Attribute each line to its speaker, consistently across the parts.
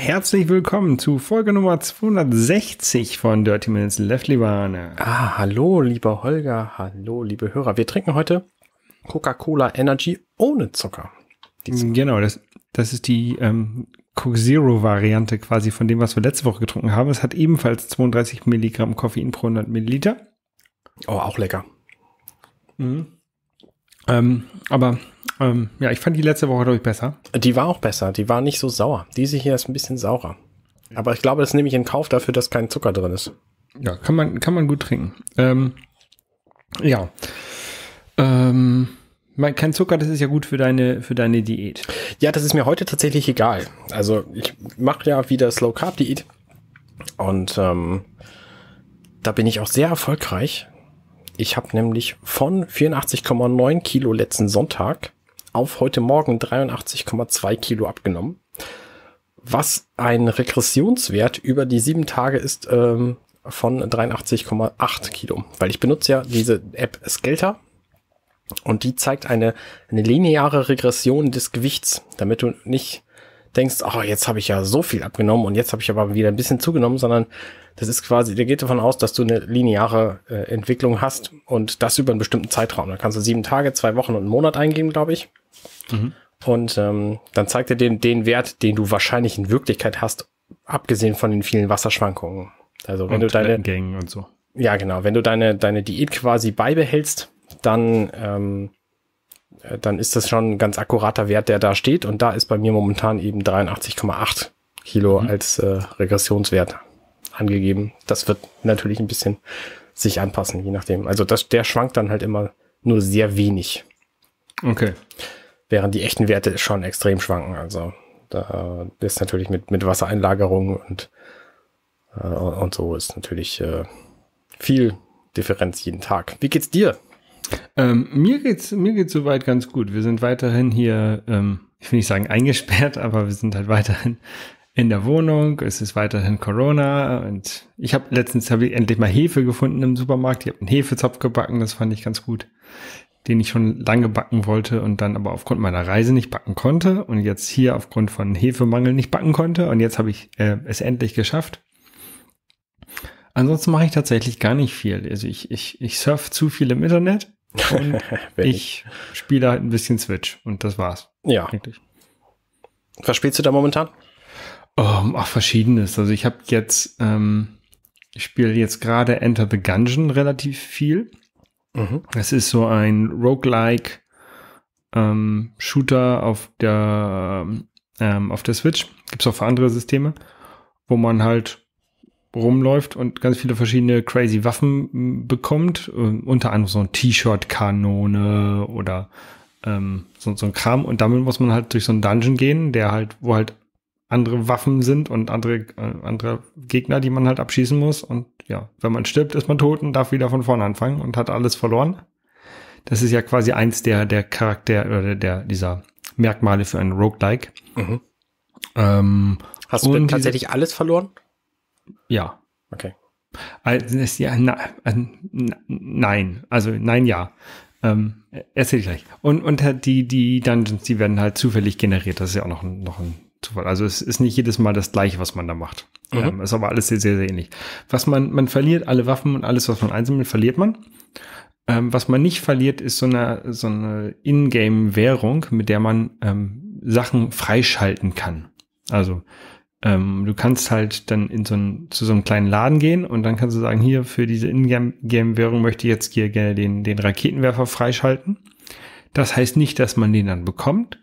Speaker 1: herzlich willkommen zu Folge Nummer 260 von Dirty Minutes Left, lieber Ah, hallo, lieber Holger, hallo, liebe Hörer. Wir trinken heute
Speaker 2: Coca-Cola Energy ohne Zucker.
Speaker 1: Mm, genau, das, das ist die ähm, Coke Zero Variante quasi von dem, was wir letzte Woche getrunken haben. Es hat ebenfalls 32 Milligramm Koffein pro 100 Milliliter. Oh, auch lecker. Mhm. Ähm, aber ähm, ja, ich fand die letzte Woche, glaube ich, besser.
Speaker 2: Die war auch besser. Die war nicht so sauer. Diese hier ist ein bisschen saurer. Aber ich glaube, das nehme ich in Kauf dafür, dass kein Zucker drin ist.
Speaker 1: Ja, kann man, kann man gut trinken. Ähm, ja. Ähm, kein Zucker, das ist ja gut für deine, für deine Diät. Ja, das ist mir heute tatsächlich egal.
Speaker 2: Also ich mache ja wieder Slow Carb Diät und ähm, da bin ich auch sehr erfolgreich. Ich habe nämlich von 84,9 Kilo letzten Sonntag auf heute Morgen 83,2 Kilo abgenommen. Was ein Regressionswert über die sieben Tage ist ähm, von 83,8 Kilo. Weil ich benutze ja diese App Skelter und die zeigt eine, eine lineare Regression des Gewichts, damit du nicht denkst, oh, jetzt habe ich ja so viel abgenommen und jetzt habe ich aber wieder ein bisschen zugenommen, sondern das ist quasi, der geht davon aus, dass du eine lineare äh, Entwicklung hast und das über einen bestimmten Zeitraum. Da kannst du sieben Tage, zwei Wochen und einen Monat eingeben, glaube ich. Mhm. Und ähm, dann zeigt er dir den, den Wert, den du wahrscheinlich in Wirklichkeit hast, abgesehen von den vielen Wasserschwankungen. Also wenn und du deine Gängen und so. Ja, genau. Wenn du deine, deine Diät quasi beibehältst, dann ähm, äh, dann ist das schon ein ganz akkurater Wert, der da steht. Und da ist bei mir momentan eben 83,8 Kilo mhm. als äh, Regressionswert angegeben. Das wird natürlich ein bisschen sich anpassen, je nachdem. Also das, der schwankt dann halt immer nur sehr wenig. Okay. Während die echten Werte schon extrem schwanken. Also da ist natürlich mit, mit Wassereinlagerung und, äh, und so ist natürlich äh,
Speaker 1: viel Differenz jeden Tag. Wie geht's dir? Ähm, mir geht's mir geht's soweit ganz gut. Wir sind weiterhin hier, ähm, ich will nicht sagen eingesperrt, aber wir sind halt weiterhin in der Wohnung. Es ist weiterhin Corona und ich habe letztens hab ich endlich mal Hefe gefunden im Supermarkt. Ich habe einen Hefezopf gebacken, das fand ich ganz gut, den ich schon lange backen wollte und dann aber aufgrund meiner Reise nicht backen konnte und jetzt hier aufgrund von Hefemangel nicht backen konnte und jetzt habe ich äh, es endlich geschafft. Ansonsten mache ich tatsächlich gar nicht viel. Also ich, ich, ich surf zu viel im Internet und ich spiele halt ein bisschen Switch und das war's. Ja. Eigentlich.
Speaker 2: Was spielst du da momentan?
Speaker 1: Um, ähm, ach, verschiedenes. Also ich habe jetzt, ähm, ich spiele jetzt gerade Enter the Gungeon relativ viel. Mhm. Das ist so ein Roguelike ähm, Shooter auf der ähm, auf der Switch. Gibt es auch für andere Systeme, wo man halt rumläuft und ganz viele verschiedene crazy Waffen hm, bekommt. Ähm, unter anderem so ein T-Shirt-Kanone oder ähm, so, so ein Kram. Und damit muss man halt durch so einen Dungeon gehen, der halt, wo halt andere Waffen sind und andere, äh, andere Gegner, die man halt abschießen muss. Und ja, wenn man stirbt, ist man tot und darf wieder von vorne anfangen und hat alles verloren. Das ist ja quasi eins der, der Charakter oder der, dieser Merkmale für einen Roguelike. Mhm. Ähm, Hast du denn tatsächlich alles verloren? Ja. Okay. Also, ja, na, äh, na, nein, also nein, ja. Ähm, erzähl ich gleich. Und, und äh, die, die Dungeons, die werden halt zufällig generiert. Das ist ja auch noch ein, noch ein Zufall. Also es ist nicht jedes Mal das gleiche, was man da macht. Mhm. Ähm, ist aber alles sehr, sehr, sehr ähnlich. Was man, man verliert alle Waffen und alles, was man einsammelt, verliert man. Ähm, was man nicht verliert, ist so eine, so eine Ingame-Währung, mit der man ähm, Sachen freischalten kann. Also ähm, du kannst halt dann in so ein, zu so einem kleinen Laden gehen und dann kannst du sagen, hier für diese Ingame-Währung möchte ich jetzt hier gerne den, den Raketenwerfer freischalten. Das heißt nicht, dass man den dann bekommt.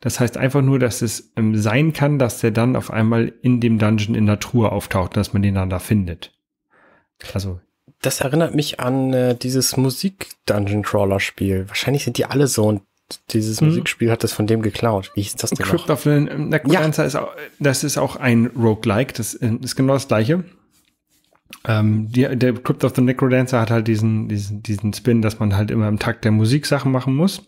Speaker 1: Das heißt einfach nur, dass es ähm, sein kann, dass der dann auf einmal in dem Dungeon in der Truhe auftaucht, dass man den dann da findet. Also.
Speaker 2: Das erinnert mich an äh, dieses Musik-Dungeon-Crawler-Spiel. Wahrscheinlich sind die alle so und dieses hm. Musikspiel hat das von dem geklaut. Wie hieß das denn? Crypt
Speaker 1: noch? of the Necrodancer ja. ist auch, das ist auch ein Roguelike, äh, das ist genau das gleiche. Ähm, die, der Crypt of the Necrodancer hat halt diesen, diesen, diesen Spin, dass man halt immer im Takt der Musik Sachen machen muss.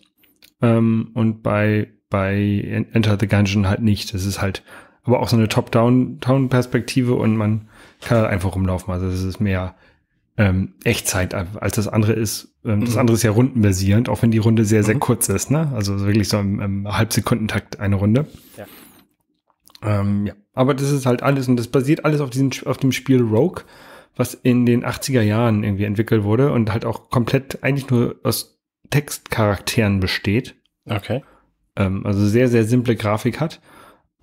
Speaker 1: Ähm, und bei, bei Enter the Gungeon halt nicht. Das ist halt aber auch so eine Top-Down-Perspektive und man kann halt einfach rumlaufen. Also es ist mehr ähm, Echtzeit als das andere ist. Ähm, das mhm. andere ist ja rundenbasierend, auch wenn die Runde sehr, sehr mhm. kurz ist. Ne? Also wirklich so im, im Halbsekundentakt eine Runde. Ja. Ähm, ja. Aber das ist halt alles und das basiert alles auf, diesem, auf dem Spiel Rogue, was in den 80er Jahren irgendwie entwickelt wurde und halt auch komplett eigentlich nur aus Textcharakteren besteht. Okay. Ähm, also sehr, sehr simple Grafik hat.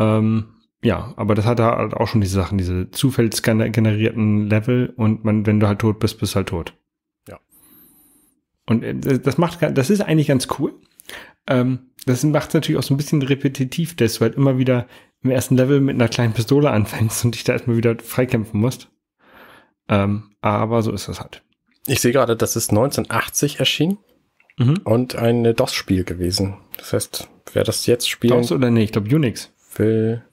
Speaker 1: Ähm, ja, aber das hat halt auch schon diese Sachen, diese zufällig generierten Level und man, wenn du halt tot bist, bist du halt tot. Ja. Und äh, das macht, das ist eigentlich ganz cool. Ähm, das macht es natürlich auch so ein bisschen repetitiv, dass du halt immer wieder im ersten Level mit einer kleinen Pistole anfängst und dich da erstmal wieder freikämpfen musst. Ähm, aber so ist das halt. Ich sehe gerade, das ist 1980 erschienen mhm. und ein äh,
Speaker 2: DOS-Spiel gewesen. Das heißt, wer das jetzt spielt. DOS oder nee, ich glaube Unix. Will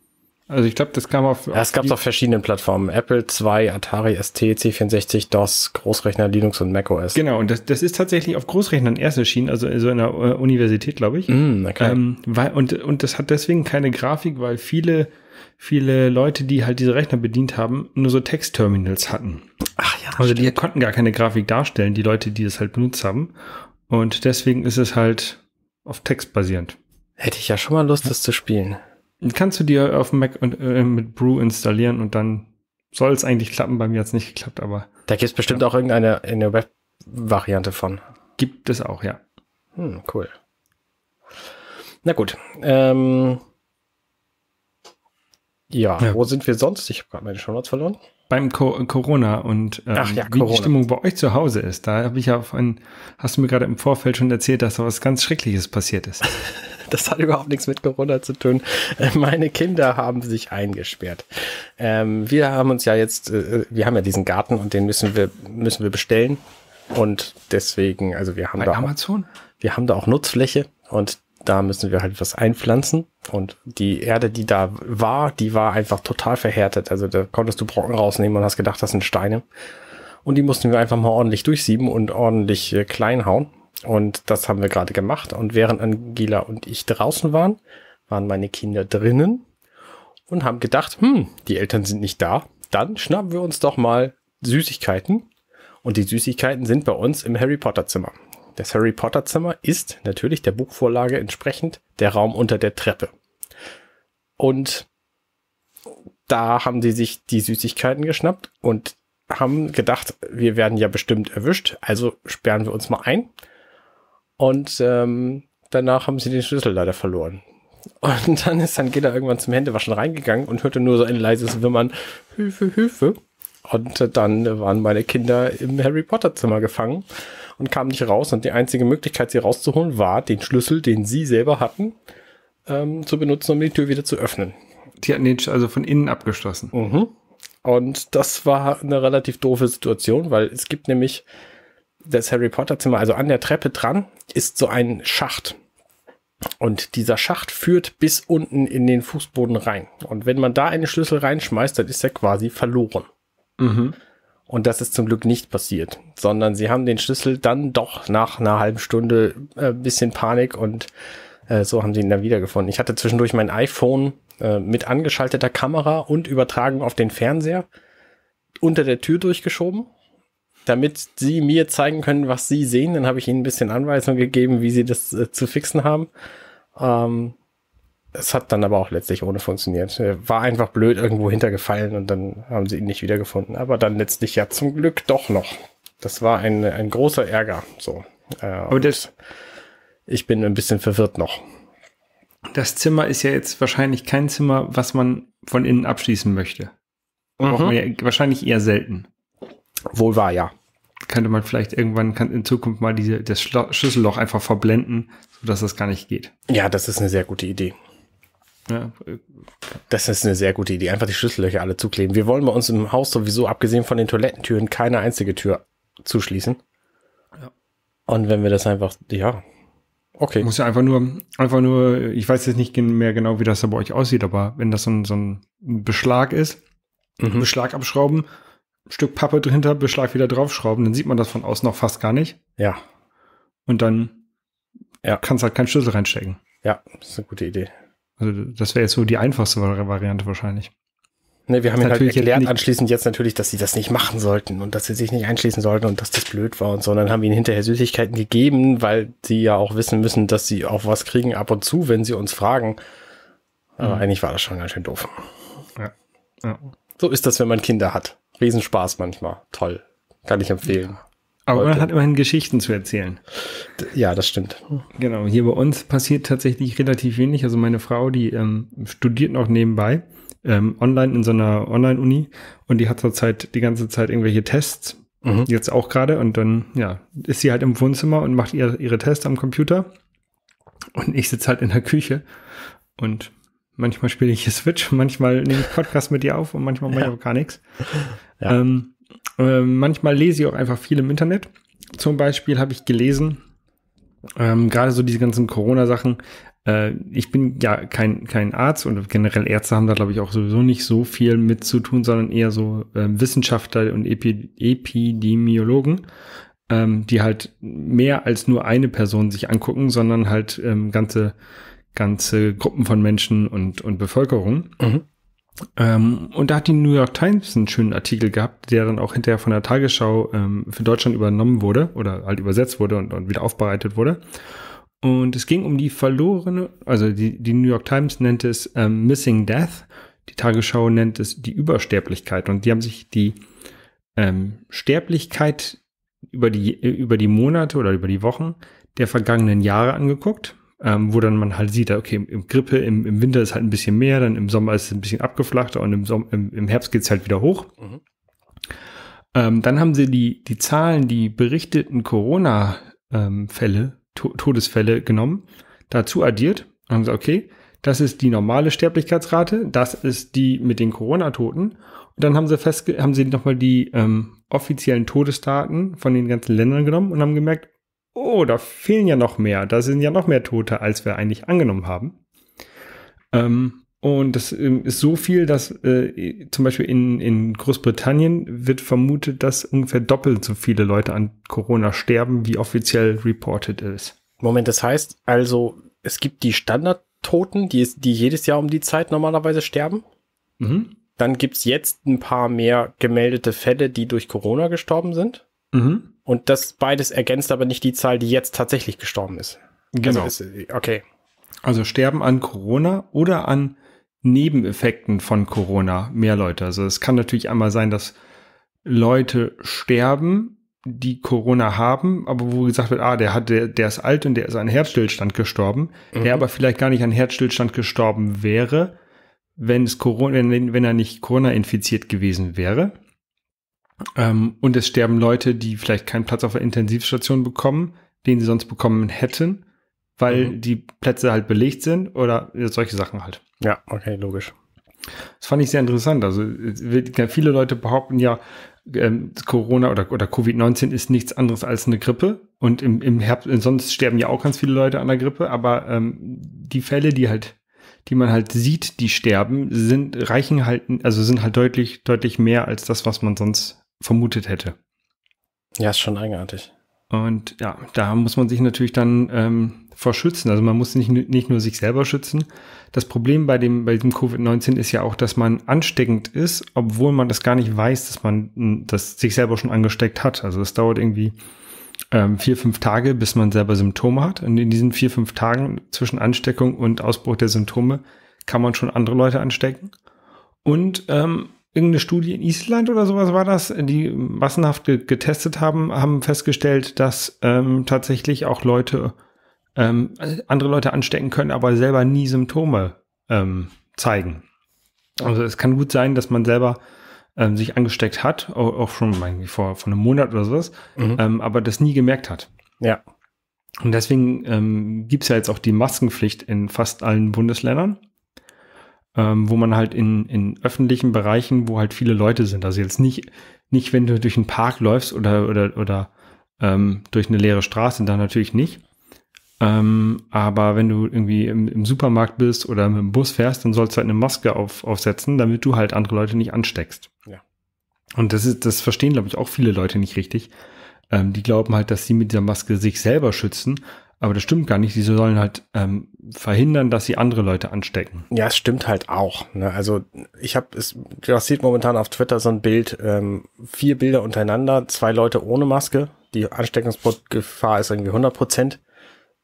Speaker 2: also ich glaube, das kam auf. es gab es auf verschiedenen Plattformen. Apple II, Atari ST, C64,
Speaker 1: DOS, Großrechner, Linux und macOS. Genau, und das, das ist tatsächlich auf Großrechnern erst erschienen, also so in der äh, Universität, glaube ich. Mm, okay. Ähm, weil, und, und das hat deswegen keine Grafik, weil viele, viele Leute, die halt diese Rechner bedient haben, nur so Textterminals hatten. Ach ja. Also stimmt. die konnten gar keine Grafik darstellen, die Leute, die das halt benutzt haben. Und deswegen ist es halt auf Text basierend. Hätte ich ja schon mal Lust, das zu spielen. Kannst du dir auf dem Mac und, äh, mit Brew installieren und dann soll es eigentlich klappen. Bei mir hat es nicht geklappt, aber. Da gibt es bestimmt
Speaker 2: ja. auch irgendeine eine Web-Variante von. Gibt es auch, ja. Hm, cool.
Speaker 1: Na gut. Ähm, ja, ja, wo sind wir sonst?
Speaker 2: Ich habe gerade meine Shownotes verloren.
Speaker 1: Beim Co Corona und ähm, Ach ja, wie Corona. die Stimmung bei euch zu Hause ist. Da habe ich ja von, hast du mir gerade im Vorfeld schon erzählt, dass da was ganz Schreckliches passiert ist.
Speaker 2: Das hat überhaupt nichts mit Corona zu tun. Äh, meine Kinder haben sich eingesperrt. Ähm, wir haben uns ja jetzt, äh, wir haben ja diesen Garten und den müssen wir, müssen wir bestellen. Und deswegen, also wir haben Bei da. Amazon? Auch, wir haben da auch Nutzfläche und da müssen wir halt was einpflanzen. Und die Erde, die da war, die war einfach total verhärtet. Also da konntest du Brocken rausnehmen und hast gedacht, das sind Steine. Und die mussten wir einfach mal ordentlich durchsieben und ordentlich äh, klein hauen. Und das haben wir gerade gemacht. Und während Angela und ich draußen waren, waren meine Kinder drinnen und haben gedacht, hm, die Eltern sind nicht da. Dann schnappen wir uns doch mal Süßigkeiten. Und die Süßigkeiten sind bei uns im Harry Potter Zimmer. Das Harry Potter Zimmer ist natürlich der Buchvorlage entsprechend der Raum unter der Treppe. Und da haben sie sich die Süßigkeiten geschnappt und haben gedacht, wir werden ja bestimmt erwischt, also sperren wir uns mal ein und ähm, danach haben sie den Schlüssel leider verloren. Und dann ist Angela irgendwann zum Händewaschen reingegangen und hörte nur so ein leises Wimmern, Hilfe, Hilfe. Und äh, dann waren meine Kinder im Harry Potter Zimmer gefangen und kamen nicht raus. Und die einzige Möglichkeit, sie rauszuholen, war, den Schlüssel, den sie selber hatten, ähm, zu benutzen, um die Tür wieder zu öffnen. Die hatten den
Speaker 1: also von innen abgeschlossen.
Speaker 2: Mhm. Und das war eine relativ doofe Situation, weil es gibt nämlich das Harry Potter Zimmer, also an der Treppe dran, ist so ein Schacht. Und dieser Schacht führt bis unten in den Fußboden rein. Und wenn man da einen Schlüssel reinschmeißt, dann ist er quasi verloren. Mhm. Und das ist zum Glück nicht passiert, sondern sie haben den Schlüssel dann doch nach einer halben Stunde äh, bisschen Panik und äh, so haben sie ihn dann wiedergefunden. Ich hatte zwischendurch mein iPhone äh, mit angeschalteter Kamera und Übertragung auf den Fernseher unter der Tür durchgeschoben damit sie mir zeigen können, was sie sehen. Dann habe ich ihnen ein bisschen Anweisung gegeben, wie sie das äh, zu fixen haben. Ähm, es hat dann aber auch letztlich ohne funktioniert. Äh, war einfach blöd irgendwo hintergefallen und dann haben sie ihn nicht wiedergefunden. Aber dann letztlich ja zum Glück doch noch.
Speaker 1: Das war ein, ein großer Ärger. So. Äh, aber
Speaker 2: das, ich
Speaker 1: bin ein bisschen verwirrt noch. Das Zimmer ist ja jetzt wahrscheinlich kein Zimmer, was man von innen abschließen möchte. Mhm. Ja wahrscheinlich eher selten. Wohl wahr, ja. Könnte man vielleicht irgendwann kann in Zukunft mal diese, das Schlüsselloch einfach verblenden, sodass das gar nicht geht.
Speaker 2: Ja, das ist eine sehr gute Idee.
Speaker 1: Ja. Das ist
Speaker 2: eine sehr gute Idee. Einfach die Schlüssellöcher alle zukleben. Wir wollen bei uns im Haus sowieso, abgesehen von den Toilettentüren, keine einzige
Speaker 1: Tür zuschließen. Ja. Und wenn wir das einfach, ja, okay. Muss ja einfach nur, einfach nur, ich weiß jetzt nicht mehr genau, wie das da bei euch aussieht, aber wenn das so ein, so ein Beschlag ist, mhm. Beschlag abschrauben Stück Pappe drunter, Beschlag wieder draufschrauben, dann sieht man das von außen noch fast gar nicht. Ja. Und dann ja. kannst halt keinen Schlüssel reinstecken. Ja, das ist eine gute Idee. Also das wäre jetzt so die einfachste Variante wahrscheinlich. Ne, wir haben ja halt gelernt
Speaker 2: anschließend jetzt natürlich, dass sie das nicht machen sollten und dass sie sich nicht einschließen sollten und dass das blöd war und so. Und haben ihnen hinterher Süßigkeiten gegeben, weil sie ja auch wissen müssen, dass sie auch was kriegen ab und zu, wenn sie uns fragen. Aber mhm. eigentlich war das schon ganz schön doof.
Speaker 1: Ja. ja.
Speaker 2: So ist das, wenn man Kinder hat. Riesenspaß manchmal. Toll. Kann ich empfehlen.
Speaker 1: Aber Heute. man hat immerhin Geschichten zu erzählen. Ja, das stimmt. Genau, hier bei uns passiert tatsächlich relativ wenig. Also meine Frau, die ähm, studiert noch nebenbei ähm, online in so einer Online-Uni und die hat zurzeit die ganze Zeit irgendwelche Tests, mhm. jetzt auch gerade. Und dann ja, ist sie halt im Wohnzimmer und macht ihr, ihre Tests am Computer. Und ich sitze halt in der Küche und Manchmal spiele ich Switch, manchmal nehme ich Podcast mit dir auf und manchmal mache ich auch gar nichts. Ja. Ähm, äh, manchmal lese ich auch einfach viel im Internet. Zum Beispiel habe ich gelesen, ähm, gerade so diese ganzen Corona-Sachen. Äh, ich bin ja kein, kein Arzt und generell Ärzte haben da, glaube ich, auch sowieso nicht so viel mit zu tun, sondern eher so äh, Wissenschaftler und Epi Epidemiologen, ähm, die halt mehr als nur eine Person sich angucken, sondern halt ähm, ganze ganze Gruppen von Menschen und, und Bevölkerung. Mhm. Ähm, und da hat die New York Times einen schönen Artikel gehabt, der dann auch hinterher von der Tagesschau ähm, für Deutschland übernommen wurde oder halt übersetzt wurde und, und wieder aufbereitet wurde. Und es ging um die verlorene, also die, die New York Times nennt es ähm, Missing Death, die Tagesschau nennt es die Übersterblichkeit. Und die haben sich die ähm, Sterblichkeit über die, über die Monate oder über die Wochen der vergangenen Jahre angeguckt ähm, wo dann man halt sieht, okay, im Grippe, im, im Winter ist halt ein bisschen mehr, dann im Sommer ist es ein bisschen abgeflachter und im, Sommer, im, im Herbst geht es halt wieder hoch. Mhm. Ähm, dann haben sie die, die Zahlen, die berichteten Corona-Fälle, to Todesfälle genommen, dazu addiert und haben gesagt, okay, das ist die normale Sterblichkeitsrate, das ist die mit den Corona-Toten. Und dann haben sie festge haben sie nochmal die ähm, offiziellen Todesdaten von den ganzen Ländern genommen und haben gemerkt, oh, da fehlen ja noch mehr, da sind ja noch mehr Tote, als wir eigentlich angenommen haben. Ähm, und das ähm, ist so viel, dass äh, zum Beispiel in, in Großbritannien wird vermutet, dass ungefähr doppelt so viele Leute an Corona sterben, wie offiziell reported ist.
Speaker 2: Moment, das heißt also, es gibt die Standardtoten, die, die jedes Jahr um die Zeit normalerweise sterben. Mhm. Dann gibt es jetzt ein paar mehr gemeldete Fälle, die durch Corona gestorben sind. Mhm. Und das beides ergänzt aber nicht die Zahl, die jetzt tatsächlich gestorben ist. Also genau. Also ist, okay.
Speaker 1: Also sterben an Corona oder an Nebeneffekten von Corona mehr Leute. Also es kann natürlich einmal sein, dass Leute sterben, die Corona haben, aber wo gesagt wird, ah, der hat, der, der ist alt und der ist an Herzstillstand gestorben, mhm. der aber vielleicht gar nicht an Herzstillstand gestorben wäre, wenn es Corona, wenn, wenn er nicht Corona infiziert gewesen wäre. Ähm, und es sterben Leute, die vielleicht keinen Platz auf der Intensivstation bekommen, den sie sonst bekommen hätten, weil mhm. die Plätze halt belegt sind oder solche Sachen halt. Ja, okay, logisch. Das fand ich sehr interessant. Also viele Leute behaupten ja, ähm, Corona oder, oder Covid-19 ist nichts anderes als eine Grippe. Und im, im Herbst, sonst sterben ja auch ganz viele Leute an der Grippe, aber ähm, die Fälle, die halt, die man halt sieht, die sterben, sind, reichen halt, also sind halt deutlich, deutlich mehr als das, was man sonst vermutet hätte.
Speaker 2: Ja, ist schon eigenartig.
Speaker 1: Und ja, da muss man sich natürlich dann ähm, vor Also man muss nicht, nicht nur sich selber schützen. Das Problem bei, dem, bei diesem Covid-19 ist ja auch, dass man ansteckend ist, obwohl man das gar nicht weiß, dass man hm, das sich selber schon angesteckt hat. Also es dauert irgendwie ähm, vier, fünf Tage, bis man selber Symptome hat. Und in diesen vier, fünf Tagen zwischen Ansteckung und Ausbruch der Symptome kann man schon andere Leute anstecken. Und ähm, irgendeine Studie in Island oder sowas war das, die massenhaft ge getestet haben, haben festgestellt, dass ähm, tatsächlich auch Leute ähm, andere Leute anstecken können, aber selber nie Symptome ähm, zeigen. Also es kann gut sein, dass man selber ähm, sich angesteckt hat, auch, schon vor, vor einem Monat oder sowas, mhm. Ähm, aber das nie gemerkt hat. Ja. Und deswegen ähm, gibt es ja jetzt auch die Maskenpflicht in fast allen Bundesländern ähm, wo man halt in, in öffentlichen Bereichen, wo halt viele Leute sind. Also jetzt nicht, nicht wenn du durch einen Park läufst oder, oder, oder ähm, durch eine leere Straße, dann natürlich nicht. Ähm, aber wenn du irgendwie im, im, Supermarkt bist oder mit dem Bus fährst, dann sollst du halt eine Maske auf, aufsetzen, damit du halt andere Leute nicht ansteckst. Ja. Und das ist, das verstehen, glaube ich, auch viele Leute nicht richtig. Ähm, die glauben halt, dass sie mit dieser Maske sich selber schützen, aber das stimmt gar nicht. Sie sollen halt ähm, verhindern, dass sie andere Leute anstecken.
Speaker 2: Ja, es stimmt halt auch. Ne? Also ich habe es grassiert momentan auf Twitter so ein Bild, ähm, vier Bilder untereinander, zwei Leute ohne Maske. Die Ansteckungsgefahr ist irgendwie 100 Prozent.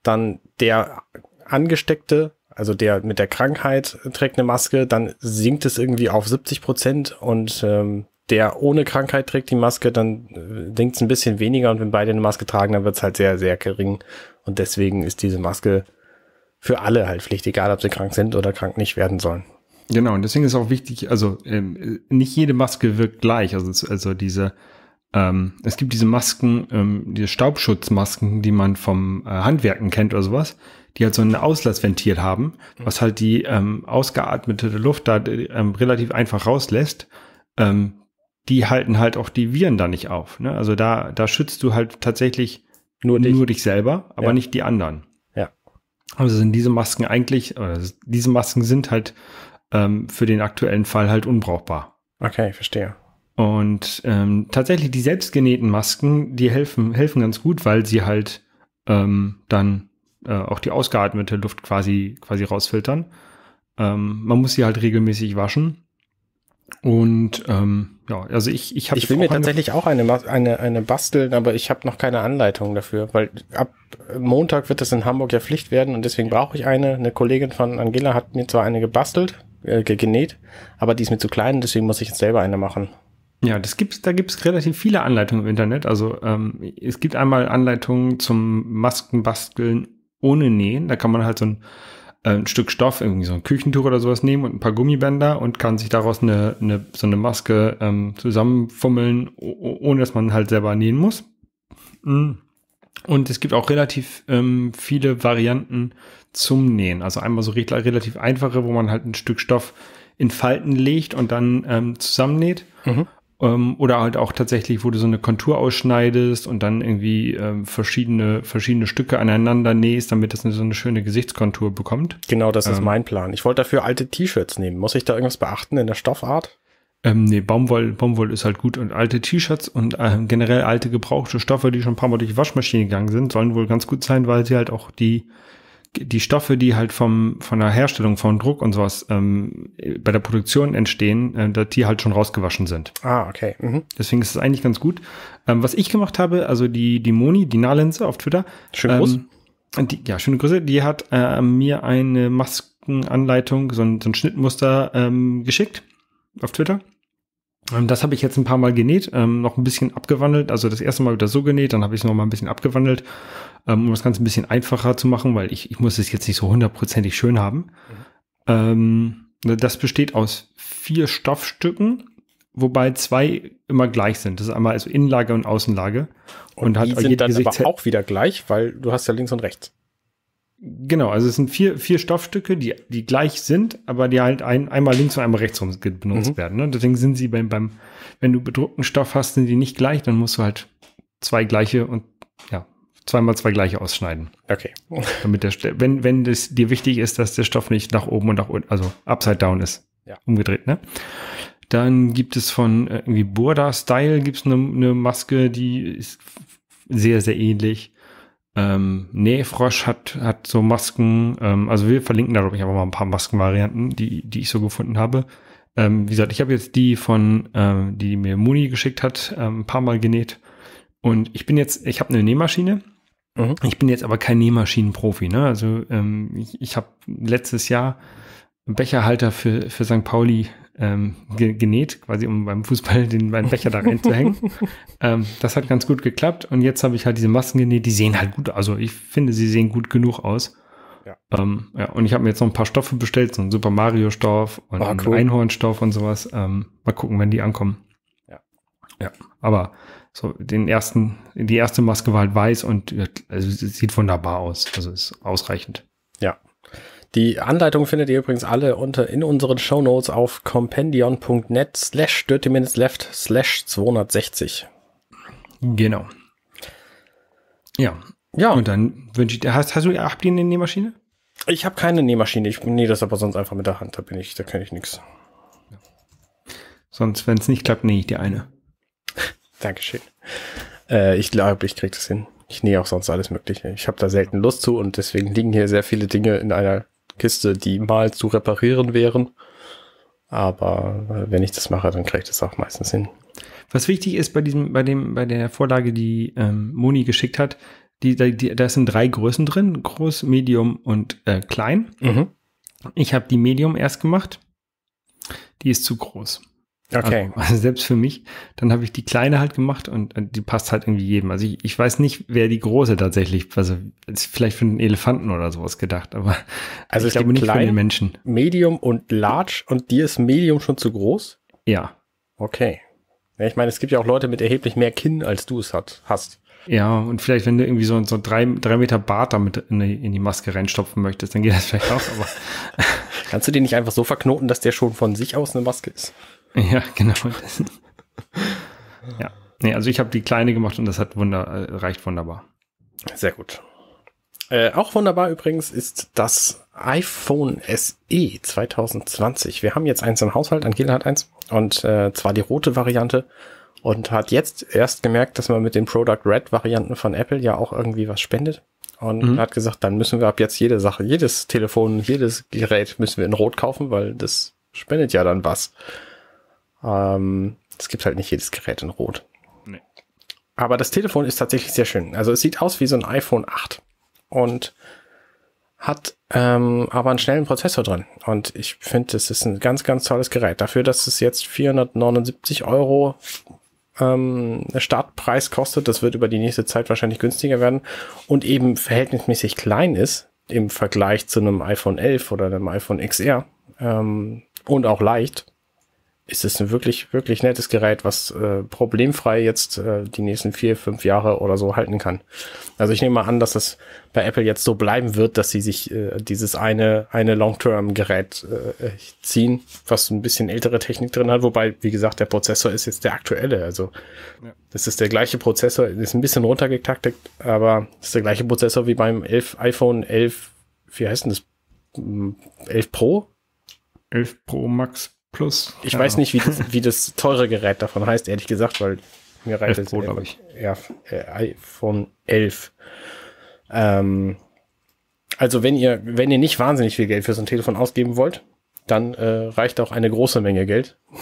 Speaker 2: Dann der Angesteckte, also der mit der Krankheit trägt eine Maske, dann sinkt es irgendwie auf 70 Prozent und ähm, der ohne Krankheit trägt die Maske, dann äh, sinkt es ein bisschen weniger und wenn beide eine Maske tragen, dann wird es halt sehr, sehr gering und deswegen ist diese Maske für alle halt Pflicht, egal ob sie krank sind oder krank nicht werden sollen.
Speaker 1: Genau, und deswegen ist auch wichtig, also ähm, nicht jede Maske wirkt gleich. Also, also diese, ähm, es gibt diese Masken, ähm, diese Staubschutzmasken, die man vom äh, Handwerken kennt oder sowas, die halt so ein Auslassventil haben, was halt die ähm, ausgeatmete Luft da ähm, relativ einfach rauslässt. Ähm, die halten halt auch die Viren da nicht auf. Ne? Also da, da schützt du halt tatsächlich nur dich, nur dich selber, aber ja. nicht die anderen. Ja. Also sind diese Masken eigentlich, oder diese Masken sind halt ähm, für den aktuellen Fall halt unbrauchbar. Okay, verstehe. Und ähm, tatsächlich die selbstgenähten Masken, die helfen, helfen ganz gut, weil sie halt ähm, dann äh, auch die ausgeatmete Luft quasi, quasi rausfiltern. Ähm, man muss sie halt regelmäßig waschen. Und ähm, ja, also ich, ich habe. Ich will mir tatsächlich
Speaker 2: auch eine, eine, eine basteln, aber ich habe noch keine Anleitung dafür, weil ab Montag wird das in Hamburg ja Pflicht werden und deswegen brauche ich eine. Eine Kollegin von Angela hat mir zwar eine gebastelt, äh, genäht, aber die ist mir zu klein, deswegen muss ich jetzt selber eine machen.
Speaker 1: Ja, das gibt's, da gibt's relativ viele Anleitungen im Internet. Also ähm, es gibt einmal Anleitungen zum Maskenbasteln ohne Nähen. Da kann man halt so ein äh, ein Stück Stoff, irgendwie so ein Küchentuch oder sowas nehmen und ein paar Gummibänder und kann sich daraus eine, eine so eine Maske ähm, zusammenfummeln, ohne dass man halt selber nähen muss. Mhm. Und es gibt auch relativ ähm, viele Varianten zum Nähen. Also einmal so relativ einfache, wo man halt ein Stück Stoff in Falten legt und dann ähm, zusammennäht. Mhm. Ähm, oder halt auch tatsächlich, wo du so eine Kontur ausschneidest und dann irgendwie ähm, verschiedene, verschiedene Stücke aneinander nähst, damit das eine, so eine schöne Gesichtskontur bekommt. Genau, das ist ähm. mein Plan. Ich
Speaker 2: wollte dafür alte T-Shirts nehmen. Muss ich da irgendwas beachten in
Speaker 1: der Stoffart? Ähm, nee, Baumwoll, Baumwoll ist halt gut und alte T-Shirts und ähm, generell alte gebrauchte Stoffe, die schon ein paar Mal durch die Waschmaschine gegangen sind, sollen wohl ganz gut sein, weil sie halt auch die die Stoffe, die halt vom, von der Herstellung von Druck und sowas ähm, bei der Produktion entstehen, äh, dass die halt schon rausgewaschen sind. Ah, okay. Mhm. Deswegen ist es eigentlich ganz gut. Ähm, was ich gemacht habe, also die, die Moni, die Nahlinse auf Twitter. Schön groß. Ähm, die, ja, schöne Grüße. Die hat äh, mir eine Maskenanleitung, so ein, so ein Schnittmuster ähm, geschickt auf Twitter. Ähm, das habe ich jetzt ein paar Mal genäht, ähm, noch ein bisschen abgewandelt. Also das erste Mal wieder so genäht, dann habe ich es noch mal ein bisschen abgewandelt, ähm, um das Ganze ein bisschen einfacher zu machen, weil ich, ich muss es jetzt nicht so hundertprozentig schön haben. Mhm. Ähm, das besteht aus vier Stoffstücken, wobei zwei immer gleich sind. Das ist einmal also Innenlage und Außenlage. Und, und die hat sind dann aber
Speaker 2: auch wieder gleich, weil du hast ja links und rechts.
Speaker 1: Genau, also es sind vier, vier Stoffstücke, die, die gleich sind, aber die halt ein, einmal links und einmal rechts rum benutzt mhm. werden. Ne? Deswegen sind sie beim, beim, wenn du bedruckten Stoff hast, sind die nicht gleich, dann musst du halt zwei gleiche und ja, zweimal zwei gleiche ausschneiden. Okay. Damit der, wenn, wenn das dir wichtig ist, dass der Stoff nicht nach oben und nach unten, also upside down ist. Ja. Umgedreht, ne? Dann gibt es von äh, irgendwie Burda Style gibt es eine ne Maske, die ist sehr, sehr ähnlich. Ähm, nee, Frosch hat, hat so Masken. Ähm, also wir verlinken da, glaube ich, einfach mal ein paar Maskenvarianten, die, die ich so gefunden habe. Ähm, wie gesagt, ich habe jetzt die von, ähm, die mir Muni geschickt hat, ähm, ein paar Mal genäht. Und ich bin jetzt, ich habe eine Nähmaschine. Mhm. Ich bin jetzt aber kein Nähmaschinenprofi. Ne? Also ähm, ich, ich habe letztes Jahr Becherhalter für, für St. Pauli ähm, ge genäht, quasi um beim Fußball den meinen Becher da reinzuhängen. ähm, das hat ganz gut geklappt und jetzt habe ich halt diese Masken genäht, die sehen halt gut, also ich finde, sie sehen gut genug aus. Ja. Ähm, ja, und ich habe mir jetzt noch ein paar Stoffe bestellt, so ein Super Mario Stoff und oh, cool. Einhornstoff und sowas. Ähm, mal gucken, wenn die ankommen. Ja. Ja, aber so den ersten, die erste Maske war halt weiß und also, sieht wunderbar aus. Also ist ausreichend.
Speaker 2: Ja, die Anleitung findet ihr übrigens alle unter in unseren Show Notes auf compendion.net slash 30 minutes left slash 260. Genau. Ja. Ja. Und dann wünsche ich dir, hast, hast du, habt ihr eine Nähmaschine? Ich habe keine Nähmaschine. Ich nähe das aber sonst einfach mit der Hand. Da bin ich, da kann ich nichts.
Speaker 1: Sonst, wenn es nicht klappt, nähe ich dir eine.
Speaker 2: Dankeschön. Äh, ich glaube, ich krieg das hin. Ich nähe auch sonst alles Mögliche. Ich habe da selten Lust zu und deswegen liegen hier sehr viele Dinge in einer Kiste, die mal zu reparieren wären. Aber äh, wenn ich das mache, dann kriege ich das auch meistens hin.
Speaker 1: Was wichtig ist bei diesem, bei dem, bei der Vorlage, die ähm, Moni geschickt hat, die, die, da sind drei Größen drin: groß, medium und äh, klein. Mhm. Ich habe die medium erst gemacht. Die ist zu groß. Okay. Also, also, selbst für mich. Dann habe ich die kleine halt gemacht und, die passt halt irgendwie jedem. Also ich, ich weiß nicht, wer die große tatsächlich, also vielleicht für einen Elefanten oder sowas gedacht, aber also ich glaube nicht klein, für den Menschen. Medium und Large und dir ist Medium
Speaker 2: schon zu groß? Ja. Okay. Ja, ich meine, es gibt ja auch Leute mit erheblich mehr Kinn, als du es
Speaker 1: hat, hast. Ja, und vielleicht, wenn du irgendwie so, so drei, drei Meter Bart damit in die, in die Maske reinstopfen möchtest, dann geht das vielleicht
Speaker 2: auch, aber. Kannst du den nicht einfach so verknoten, dass der schon von sich aus eine Maske
Speaker 1: ist? Ja, genau. ja. Nee, also ich habe die kleine gemacht und das hat wunder, äh, reicht wunderbar. Sehr gut.
Speaker 2: Äh, auch wunderbar übrigens ist das iPhone e SE 2020. Wir haben jetzt eins im Haushalt, Angela hat eins und äh, zwar die rote Variante und hat jetzt erst gemerkt, dass man mit den Product Red Varianten von Apple ja auch irgendwie was spendet und mhm. hat gesagt, dann müssen wir ab jetzt jede Sache, jedes Telefon, jedes Gerät müssen wir in rot kaufen, weil das spendet ja dann was. Ähm, es gibt halt nicht jedes Gerät in Rot. Nee. Aber das Telefon ist tatsächlich sehr schön. Also es sieht aus wie so ein iPhone 8 und hat ähm, aber einen schnellen Prozessor drin. Und ich finde, es ist ein ganz, ganz tolles Gerät. Dafür, dass es jetzt 479 Euro ähm, Startpreis kostet, das wird über die nächste Zeit wahrscheinlich günstiger werden und eben verhältnismäßig klein ist im Vergleich zu einem iPhone 11 oder einem iPhone XR ähm, und auch leicht, ist es ein wirklich, wirklich nettes Gerät, was äh, problemfrei jetzt äh, die nächsten vier, fünf Jahre oder so halten kann. Also ich nehme mal an, dass das bei Apple jetzt so bleiben wird, dass sie sich äh, dieses eine, eine Long-Term-Gerät äh, ziehen, was ein bisschen ältere Technik drin hat, wobei, wie gesagt, der Prozessor ist jetzt der aktuelle. Also ja. das ist der gleiche Prozessor, ist ein bisschen runtergetaktet, aber ist der gleiche Prozessor wie beim 11, iPhone 11, wie heißt denn das? 11 Pro? 11 Pro Max Plus. Ich ja. weiß nicht, wie das, wie das, teure Gerät davon heißt, ehrlich gesagt, weil mir reicht das glaube ich. Ja, äh, iPhone 11. Ähm, also wenn ihr, wenn ihr nicht wahnsinnig viel Geld für so ein Telefon ausgeben wollt, dann äh, reicht auch eine große Menge Geld.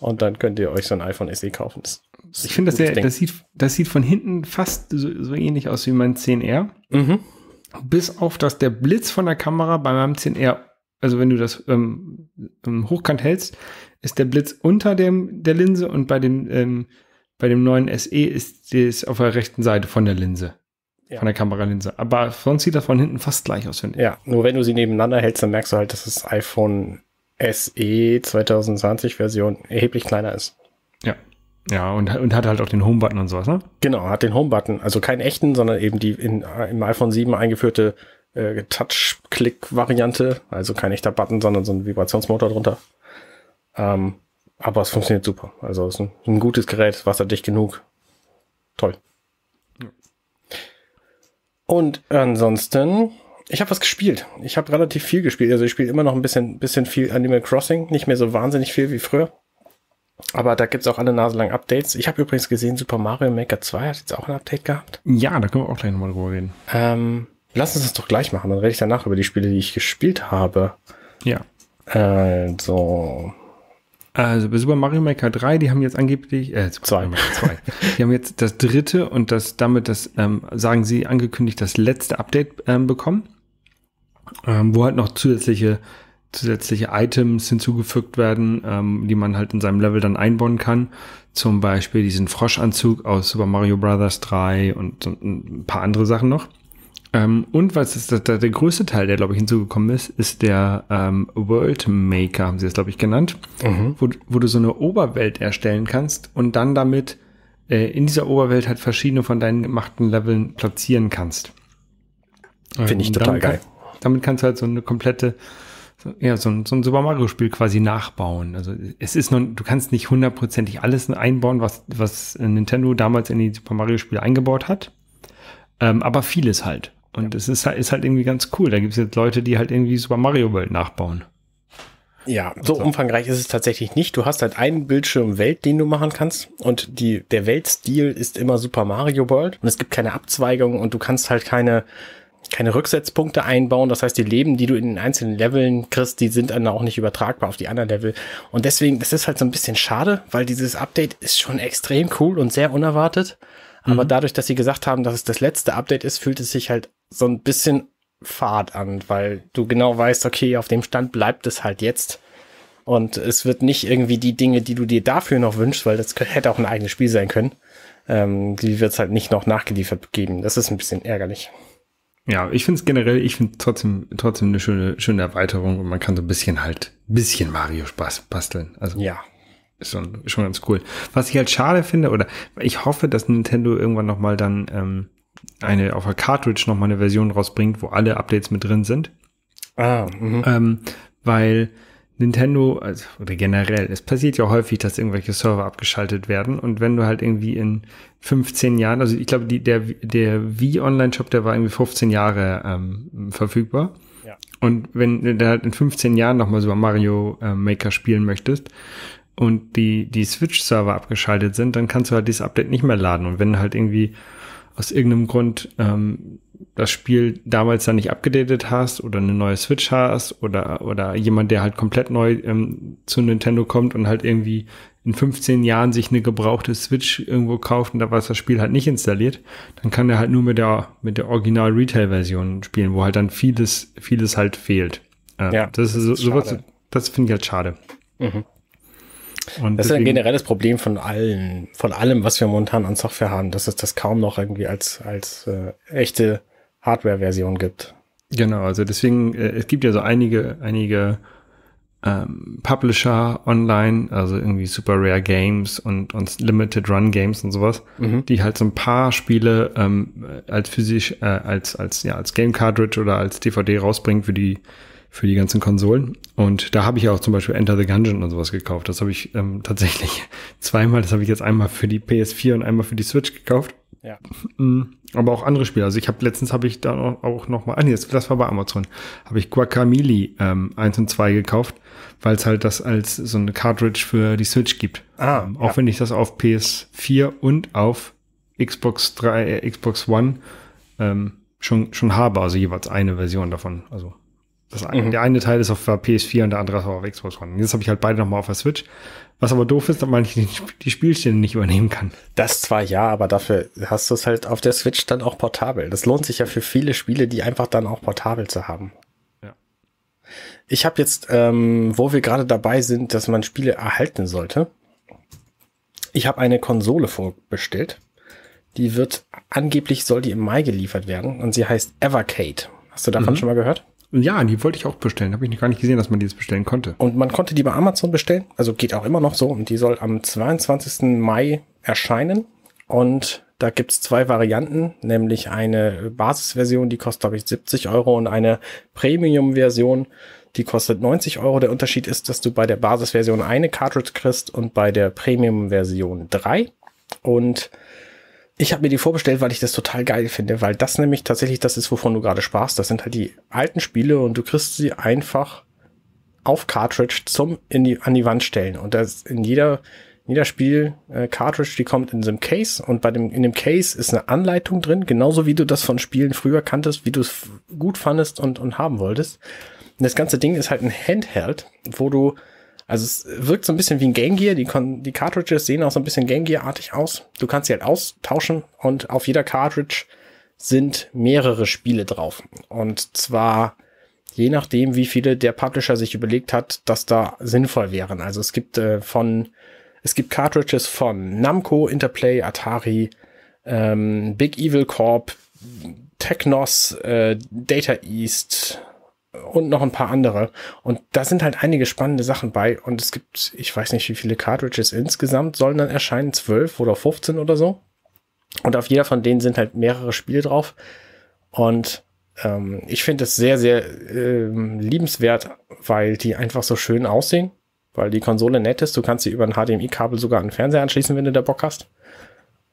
Speaker 2: Und dann könnt ihr euch so ein iPhone SE kaufen. Das
Speaker 1: ich finde, das, das, sieht, das sieht von hinten fast so, so ähnlich aus wie mein 10R. Mhm. Bis auf, dass der Blitz von der Kamera bei meinem 10R also wenn du das ähm, ähm, hochkant hältst, ist der Blitz unter dem, der Linse und bei dem, ähm, bei dem neuen SE ist es auf der rechten Seite von der Linse. Ja. Von der Kameralinse. Aber sonst sieht das von hinten fast gleich aus, finde ich. Ja,
Speaker 2: nur wenn du sie nebeneinander hältst, dann merkst du halt, dass das iPhone e SE 2020 Version erheblich kleiner ist.
Speaker 1: Ja. Ja, und, und hat halt auch den Home-Button und sowas, ne?
Speaker 2: Genau, hat den Home-Button. Also keinen echten, sondern eben die in, im iPhone 7 eingeführte äh, Touch-Click-Variante, also kein echter Button, sondern so ein Vibrationsmotor drunter. Ähm, aber es funktioniert super. Also es ist ein, ein gutes Gerät, wasserdicht genug. Toll. Und ansonsten, ich habe was gespielt. Ich habe relativ viel gespielt. Also ich spiele immer noch ein bisschen, bisschen viel Animal Crossing. Nicht mehr so wahnsinnig viel wie früher. Aber da gibt's auch alle Nase lang Updates. Ich habe übrigens gesehen, Super Mario Maker 2 hat jetzt
Speaker 1: auch ein Update gehabt. Ja, da können wir auch gleich nochmal drüber reden. Ähm,
Speaker 2: Lass uns das doch gleich machen. Dann rede ich danach über
Speaker 1: die Spiele, die ich gespielt habe. Ja. Also. Also bei Super Mario Maker 3, die haben jetzt angeblich, äh, Super zwei. Mario 2. die haben jetzt das dritte und das damit das, ähm, sagen sie, angekündigt, das letzte Update ähm, bekommen. Ähm, wo halt noch zusätzliche, zusätzliche Items hinzugefügt werden, ähm, die man halt in seinem Level dann einbauen kann. Zum Beispiel diesen Froschanzug aus Super Mario Bros. 3 und, und ein paar andere Sachen noch. Ähm, und was ist das, der, größte Teil, der, glaube ich, hinzugekommen ist, ist der ähm, World Maker, haben sie es, glaube ich, genannt, mhm. wo, wo, du so eine Oberwelt erstellen kannst und dann damit äh, in dieser Oberwelt halt verschiedene von deinen gemachten Leveln platzieren kannst. Finde ich total geil. damit kannst du halt so eine komplette, so, ja, so ein, so ein Super Mario-Spiel quasi nachbauen. Also es ist nun, du kannst nicht hundertprozentig alles einbauen, was, was Nintendo damals in die Super Mario-Spiele eingebaut hat. Ähm, aber vieles halt. Und ja. das ist halt, ist halt irgendwie ganz cool. Da gibt es jetzt Leute, die halt irgendwie Super Mario World nachbauen.
Speaker 2: Ja, so, so, umfangreich ist es tatsächlich nicht. Du hast halt einen Bildschirm Welt, den du machen kannst. Und die, der Weltstil ist immer Super Mario World. Und es gibt keine Abzweigung und du kannst halt keine, keine Rücksetzpunkte einbauen. Das heißt, die Leben, die du in den einzelnen Leveln kriegst, die sind dann auch nicht übertragbar auf die anderen Level. Und deswegen, das ist halt so ein bisschen schade, weil dieses Update ist schon extrem cool und sehr unerwartet. Aber mhm. dadurch, dass sie gesagt haben, dass es das letzte Update ist, fühlt es sich halt so ein bisschen fad an, weil du genau weißt, okay, auf dem Stand bleibt es halt jetzt. Und es wird nicht irgendwie die Dinge, die du dir dafür noch wünschst, weil das hätte auch ein eigenes Spiel sein können, ähm, die wird es halt nicht noch nachgeliefert geben. Das ist ein bisschen ärgerlich.
Speaker 1: Ja, ich finde es generell, ich finde trotzdem, trotzdem eine schöne, schöne Erweiterung und man kann so ein bisschen halt, bisschen Mario Spaß basteln. Also. Ja, ist schon, ganz cool. Was ich halt schade finde, oder ich hoffe, dass Nintendo irgendwann nochmal dann ähm, eine auf der Cartridge nochmal eine Version rausbringt, wo alle Updates mit drin sind. Ah, mhm. ähm, weil Nintendo, also, oder generell, es passiert ja häufig, dass irgendwelche Server abgeschaltet werden. Und wenn du halt irgendwie in 15 Jahren, also ich glaube, die, der, der Wii-Online-Shop, der war irgendwie 15 Jahre ähm, verfügbar. Ja. Und wenn du halt in 15 Jahren nochmal Super Mario äh, Maker spielen möchtest, und die, die Switch-Server abgeschaltet sind, dann kannst du halt dieses Update nicht mehr laden. Und wenn halt irgendwie aus irgendeinem Grund ähm, das Spiel damals dann nicht abgedatet hast oder eine neue Switch hast oder, oder jemand, der halt komplett neu ähm, zu Nintendo kommt und halt irgendwie in 15 Jahren sich eine gebrauchte Switch irgendwo kauft und da war das Spiel halt nicht installiert, dann kann er halt nur mit der, mit der Original Retail Version spielen, wo halt dann vieles, vieles halt fehlt. Äh, ja, das ist, sowas, das finde ich halt schade. Mhm.
Speaker 2: Und das ist ein generelles Problem von allen, von allem, was wir momentan an Software haben, dass es das kaum
Speaker 1: noch irgendwie als, als
Speaker 2: äh, echte Hardware-Version gibt.
Speaker 1: Genau, also deswegen, äh, es gibt ja so einige, einige ähm, Publisher online, also irgendwie Super Rare Games und, und Limited Run Games und sowas, mhm. die halt so ein paar Spiele ähm, als physisch, äh, als, als, ja, als Game Cartridge oder als DVD rausbringen für die für die ganzen Konsolen. Und da habe ich ja auch zum Beispiel Enter the Gungeon und sowas gekauft. Das habe ich ähm, tatsächlich zweimal, das habe ich jetzt einmal für die PS4 und einmal für die Switch gekauft. Ja. Mm, aber auch andere Spiele. Also ich habe letztens habe ich da auch nochmal, ah nee, das war bei Amazon, habe ich Guacamole ähm, 1 und 2 gekauft, weil es halt das als so eine Cartridge für die Switch gibt. Ah, ähm, auch wenn ich das auf PS4 und auf Xbox 3, äh, Xbox One ähm, schon, schon habe, also jeweils eine Version davon. Also das, mhm. Der eine Teil ist auf PS4 und der andere ist auf Xbox One. Jetzt habe ich halt beide nochmal auf der Switch. Was aber doof ist, dass man die, die Spielstände nicht übernehmen kann.
Speaker 2: Das zwar ja, aber dafür hast du es halt auf der Switch dann auch portabel. Das lohnt sich ja für viele Spiele, die einfach dann auch portabel zu haben. Ja. Ich habe jetzt, ähm, wo wir gerade dabei sind, dass man Spiele erhalten sollte. Ich habe eine Konsole vorbestellt. Die wird angeblich soll die im Mai geliefert werden und sie heißt Evercade. Hast du davon mhm. schon mal gehört? Ja, die wollte ich auch bestellen. Habe ich gar nicht gesehen, dass man die jetzt bestellen konnte. Und man konnte die bei Amazon bestellen. Also geht auch immer noch so. Und die soll am 22. Mai erscheinen. Und da gibt's zwei Varianten, nämlich eine Basisversion, die kostet, glaube ich, 70 Euro und eine Premium-Version, die kostet 90 Euro. Der Unterschied ist, dass du bei der Basisversion eine Cartridge kriegst und bei der Premium-Version drei. Und ich habe mir die vorbestellt, weil ich das total geil finde, weil das nämlich tatsächlich das ist, wovon du gerade sparst. Das sind halt die alten Spiele und du kriegst sie einfach auf Cartridge zum in die, an die Wand stellen. Und das in jeder, in jeder Spiel äh, Cartridge, die kommt in so einem Case und bei dem, in dem Case ist eine Anleitung drin, genauso wie du das von Spielen früher kanntest, wie du es gut fandest und, und haben wolltest. Und das ganze Ding ist halt ein Handheld, wo du also es wirkt so ein bisschen wie ein Game Gear. Die, die Cartridges sehen auch so ein bisschen Game Gear-artig aus. Du kannst sie halt austauschen und auf jeder Cartridge sind mehrere Spiele drauf. Und zwar je nachdem, wie viele der Publisher sich überlegt hat, dass da sinnvoll wären. Also es gibt äh, von, es gibt Cartridges von Namco, Interplay, Atari, ähm, Big Evil Corp, Technos, äh, Data East, und noch ein paar andere. Und da sind halt einige spannende Sachen bei. Und es gibt, ich weiß nicht, wie viele Cartridges insgesamt sollen dann erscheinen, Zwölf oder 15 oder so. Und auf jeder von denen sind halt mehrere Spiele drauf. Und ähm, ich finde es sehr, sehr ähm, liebenswert, weil die einfach so schön aussehen. Weil die Konsole nett ist. Du kannst sie über ein HDMI-Kabel sogar an den Fernseher anschließen, wenn du da Bock hast.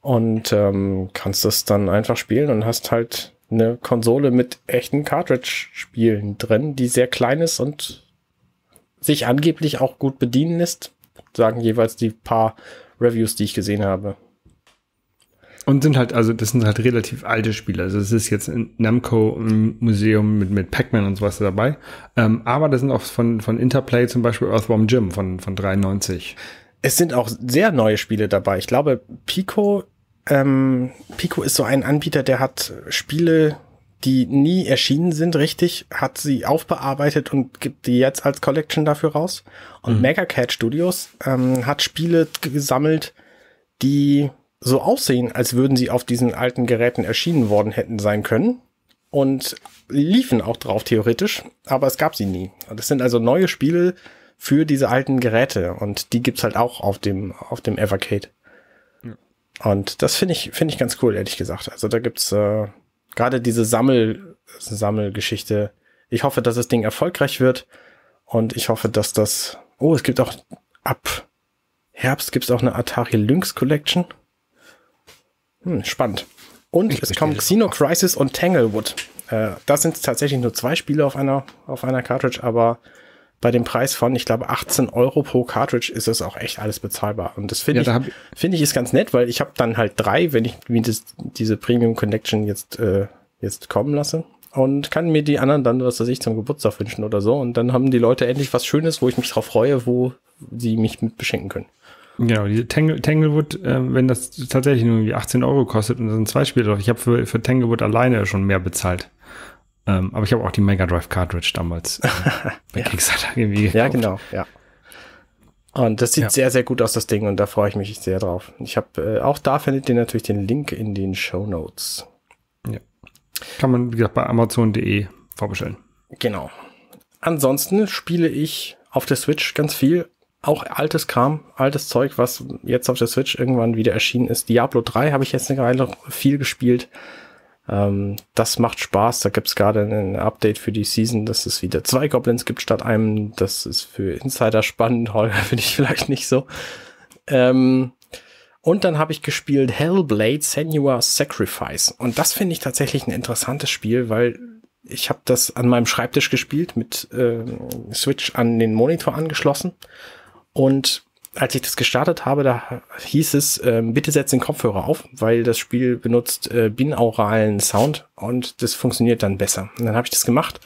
Speaker 2: Und ähm, kannst das dann einfach spielen und hast halt eine Konsole mit echten Cartridge-Spielen drin, die sehr klein ist und sich angeblich auch gut bedienen lässt, sagen jeweils die paar Reviews, die ich gesehen habe.
Speaker 1: Und sind halt, also das sind halt relativ alte Spiele. Also es ist jetzt in Namco im Museum mit, mit Pac-Man und sowas dabei. Ähm, aber das sind auch von, von Interplay zum Beispiel Earthworm Jim von, von 93. Es sind auch sehr neue Spiele dabei. Ich glaube, Pico ähm, Pico
Speaker 2: ist so ein Anbieter, der hat Spiele, die nie erschienen sind, richtig, hat sie aufbearbeitet und gibt die jetzt als Collection dafür raus. Und mhm. Megacat Studios ähm, hat Spiele gesammelt, die so aussehen, als würden sie auf diesen alten Geräten erschienen worden hätten sein können. Und liefen auch drauf theoretisch, aber es gab sie nie. Das sind also neue Spiele für diese alten Geräte und die gibt's halt auch auf dem, auf dem Evercade. Und das finde ich, finde ich ganz cool, ehrlich gesagt. Also da gibt's äh, gerade diese Sammel, Sammelgeschichte. Ich hoffe, dass das Ding erfolgreich wird. Und ich hoffe, dass das, oh, es gibt auch ab Herbst gibt's auch eine Atari Lynx Collection. Hm, spannend. Und ich es kommen Xeno Crisis und Tanglewood. Äh, das sind tatsächlich nur zwei Spiele auf einer, auf einer Cartridge, aber bei dem Preis von, ich glaube, 18 Euro pro Cartridge ist das auch echt alles bezahlbar. Und das finde ja, ich, finde ich ist ganz nett, weil ich habe dann halt drei, wenn ich mir das, diese Premium Connection jetzt, äh, jetzt kommen lasse. Und kann mir die anderen dann, was weiß ich, zum Geburtstag wünschen oder so. Und dann haben die Leute endlich was Schönes, wo ich mich drauf freue, wo sie mich mit beschenken
Speaker 1: können. Genau, diese Tangle, Tanglewood, äh, wenn das tatsächlich nur irgendwie 18 Euro kostet und das sind zwei Spiele drauf. Ich habe für, für Tanglewood alleine schon mehr bezahlt ähm, aber ich habe auch die Mega Drive Cartridge damals äh, bei ja. Kickstarter irgendwie gekauft. Ja, genau,
Speaker 2: ja. Und das sieht ja. sehr, sehr gut aus, das Ding, und da freue ich mich sehr drauf. Ich habe äh, auch da findet ihr natürlich den Link in den Show
Speaker 1: Notes. Ja. Kann man, wie gesagt, bei Amazon.de vorbestellen.
Speaker 2: Genau. Ansonsten spiele ich auf der Switch ganz viel. Auch altes Kram, altes Zeug, was jetzt auf der Switch irgendwann wieder erschienen ist. Diablo 3 habe ich jetzt eine Weile viel gespielt. Ähm, das macht Spaß. Da gibt's gerade ein Update für die Season, dass es wieder zwei Goblins gibt statt einem. Das ist für Insider spannend. Holger finde ich vielleicht nicht so. Ähm, und dann habe ich gespielt Hellblade Senua Sacrifice. Und das finde ich tatsächlich ein interessantes Spiel, weil ich habe das an meinem Schreibtisch gespielt, mit äh, Switch an den Monitor angeschlossen. Und als ich das gestartet habe, da hieß es, ähm, bitte setz den Kopfhörer auf, weil das Spiel benutzt äh, binauralen Sound und das funktioniert dann besser. Und dann habe ich das gemacht.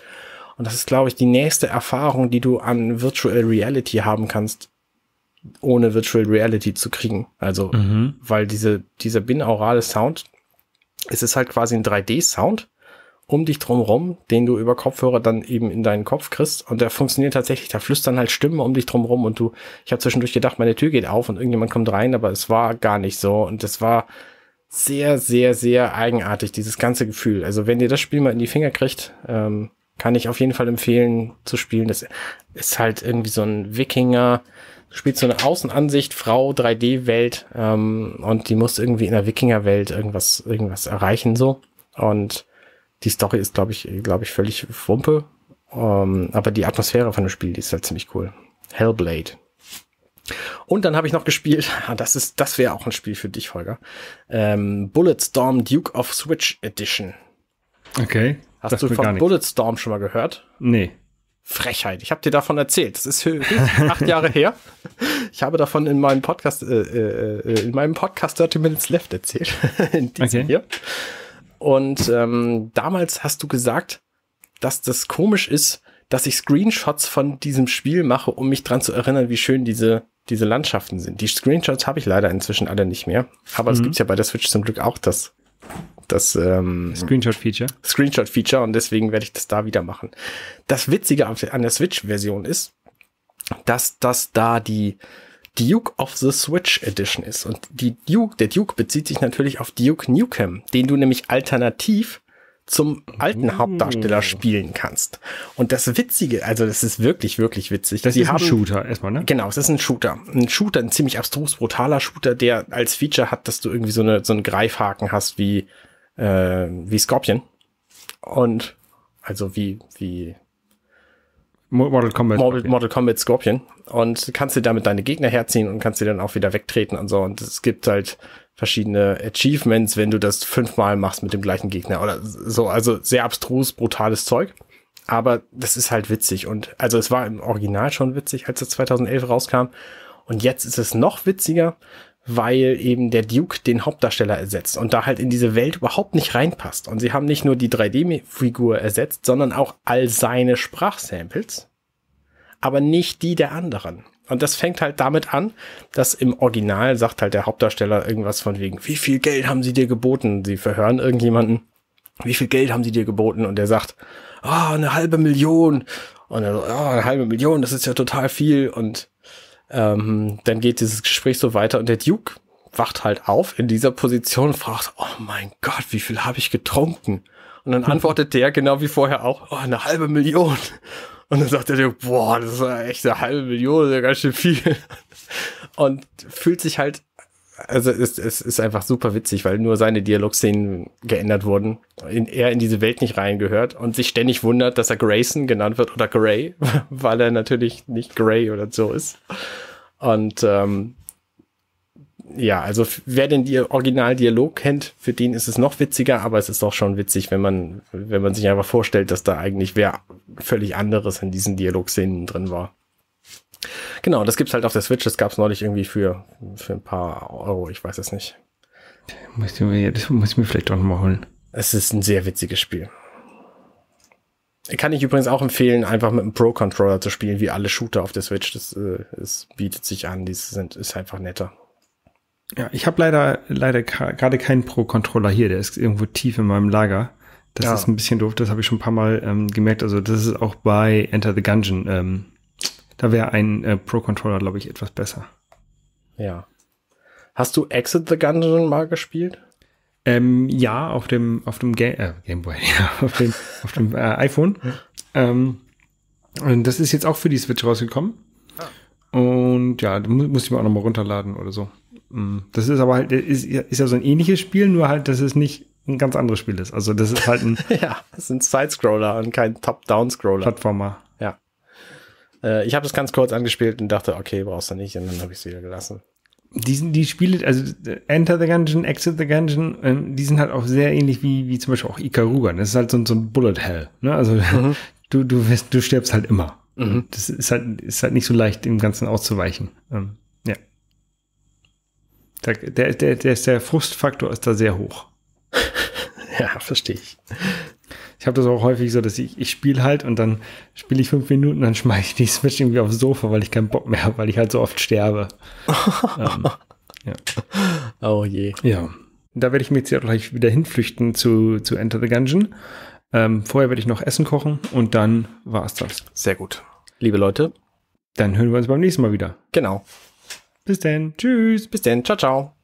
Speaker 2: Und das ist, glaube ich, die nächste Erfahrung, die du an Virtual Reality haben kannst, ohne Virtual Reality zu kriegen. Also, mhm. weil diese, dieser binaurale Sound, es ist halt quasi ein 3D-Sound, um dich drumrum, den du über Kopfhörer dann eben in deinen Kopf kriegst. Und der funktioniert tatsächlich, da flüstern halt Stimmen um dich drumrum und du, ich habe zwischendurch gedacht, meine Tür geht auf und irgendjemand kommt rein, aber es war gar nicht so. Und es war sehr, sehr, sehr eigenartig, dieses ganze Gefühl. Also wenn ihr das Spiel mal in die Finger kriegt, ähm, kann ich auf jeden Fall empfehlen zu spielen. Das ist halt irgendwie so ein Wikinger, du spielst so eine Außenansicht, Frau, 3D-Welt ähm, und die muss irgendwie in der Wikinger-Welt irgendwas, irgendwas erreichen so. Und die Story ist, glaube ich, glaube ich, völlig Wumpe. Ähm, aber die Atmosphäre von dem Spiel, die ist halt ziemlich cool. Hellblade. Und dann habe ich noch gespielt, ah, das ist, das wäre auch ein Spiel für dich, Holger. Ähm, Bulletstorm Duke of Switch Edition.
Speaker 1: Okay. Hast du von
Speaker 2: Bulletstorm schon mal gehört? Nee. Frechheit. Ich habe dir davon erzählt. Das ist acht Jahre her. Ich habe davon in meinem Podcast, äh, äh, äh in meinem Podcast 30 Minutes Left erzählt. in diesem okay. hier. Und ähm, damals hast du gesagt, dass das komisch ist, dass ich Screenshots von diesem Spiel mache, um mich dran zu erinnern, wie schön diese, diese Landschaften sind. Die Screenshots habe ich leider inzwischen alle nicht mehr. Aber mhm. es gibt ja bei der Switch zum Glück auch das, das ähm, Screenshot-Feature. Screenshot-Feature und deswegen werde ich das da wieder machen. Das Witzige an der Switch-Version ist, dass das da die Duke of the Switch Edition ist. Und die Duke, der Duke bezieht sich natürlich auf Duke Nukem, den du nämlich alternativ zum alten oh. Hauptdarsteller spielen kannst. Und das Witzige, also das ist wirklich, wirklich witzig. Das Sie ist haben, ein Shooter erstmal, ne? Genau, es ist ein Shooter. Ein Shooter, ein ziemlich abstrus, brutaler Shooter, der als Feature hat, dass du irgendwie so, eine, so einen Greifhaken hast wie, äh, wie Scorpion. Und also wie, wie Mortal Kombat. Mortal, Mortal, Kombat Scorpion. Und kannst dir damit deine Gegner herziehen und kannst sie dann auch wieder wegtreten und so. Und es gibt halt verschiedene Achievements, wenn du das fünfmal machst mit dem gleichen Gegner oder so. Also sehr abstrus, brutales Zeug. Aber das ist halt witzig. Und also es war im Original schon witzig, als es 2011 rauskam. Und jetzt ist es noch witziger, weil eben der Duke den Hauptdarsteller ersetzt und da halt in diese Welt überhaupt nicht reinpasst. Und sie haben nicht nur die 3D-Figur ersetzt, sondern auch all seine Sprachsamples, aber nicht die der anderen. Und das fängt halt damit an, dass im Original sagt halt der Hauptdarsteller irgendwas von wegen, wie viel Geld haben sie dir geboten? Sie verhören irgendjemanden, wie viel Geld haben sie dir geboten? Und er sagt, ah, oh, eine halbe Million. Und er sagt, oh, eine halbe Million, das ist ja total viel. Und ähm, dann geht dieses Gespräch so weiter und der Duke wacht halt auf in dieser Position und fragt, oh mein Gott, wie viel habe ich getrunken? Und dann antwortet der genau wie vorher auch, oh, eine halbe Million. Und dann sagt der Duke, boah, das ist echt eine halbe Million, das ist ja ganz schön viel. Und fühlt sich halt also es, es ist einfach super witzig, weil nur seine Dialogszenen geändert wurden, in, er in diese Welt nicht reingehört und sich ständig wundert, dass er Grayson genannt wird oder Gray, weil er natürlich nicht Gray oder so ist. Und ähm, ja, also wer den Di Originaldialog kennt, für den ist es noch witziger, aber es ist auch schon witzig, wenn man, wenn man sich einfach vorstellt, dass da eigentlich wer völlig anderes in diesen Dialogszenen drin war. Genau, das gibt es halt auf der Switch. Das gab es neulich irgendwie für, für ein paar Euro. Ich weiß es nicht.
Speaker 1: Muss ich mir, das muss ich mir vielleicht auch nochmal holen. Es ist ein sehr witziges Spiel.
Speaker 2: Kann ich übrigens auch empfehlen, einfach mit einem Pro-Controller zu spielen, wie alle Shooter auf der Switch. Das äh, es bietet sich an. Die sind, ist einfach netter.
Speaker 1: Ja, ich habe leider, leider gerade keinen Pro-Controller hier. Der ist irgendwo tief in meinem Lager. Das ja. ist ein bisschen doof. Das habe ich schon ein paar Mal ähm, gemerkt. Also das ist auch bei Enter the Gungeon ähm, da wäre ein äh, Pro-Controller, glaube ich, etwas besser. Ja. Hast du Exit the Gungeon mal gespielt? Ähm, ja, auf dem, auf dem Ga äh, Gameboy, ja, auf dem, auf dem äh, iPhone. Ähm, und das ist jetzt auch für die Switch rausgekommen. Ah. Und ja, mu muss ich mir auch nochmal runterladen oder so. Mm. Das ist aber halt, ist, ist ja so ein ähnliches Spiel, nur halt, dass es nicht ein ganz anderes Spiel ist. Also das ist halt ein. ja,
Speaker 2: es ist ein Side-Scroller und kein Top-Down-Scroller. Plattformer. Äh, ich habe es ganz kurz angespielt und dachte, okay, brauchst du nicht. Und dann habe ich es wieder
Speaker 1: gelassen. Die, sind, die Spiele, also Enter the Gungeon, Exit the Gungeon, ähm, die sind halt auch sehr ähnlich wie, wie zum Beispiel auch Ikaruga. Ne? Das ist halt so, so ein Bullet Hell. Ne? Also mhm. du, du, wirst, du stirbst halt immer. Mhm. Das ist halt, ist halt nicht so leicht, dem Ganzen auszuweichen. Ähm, ja. der, der, der, der Frustfaktor ist da sehr hoch. ja, verstehe ich ich habe das auch häufig so, dass ich, ich spiele halt und dann spiele ich fünf Minuten, dann schmeiße ich die Switch irgendwie aufs Sofa, weil ich keinen Bock mehr habe, weil ich halt so oft sterbe. ähm, ja. Oh je. Ja. Da werde ich mich jetzt gleich wieder hinflüchten zu, zu Enter the Gungeon. Ähm, vorher werde ich noch Essen kochen und dann war es das. Sehr gut. Liebe Leute. Dann hören wir uns beim nächsten Mal wieder. Genau. Bis dann. Tschüss. Bis dann. Ciao, ciao.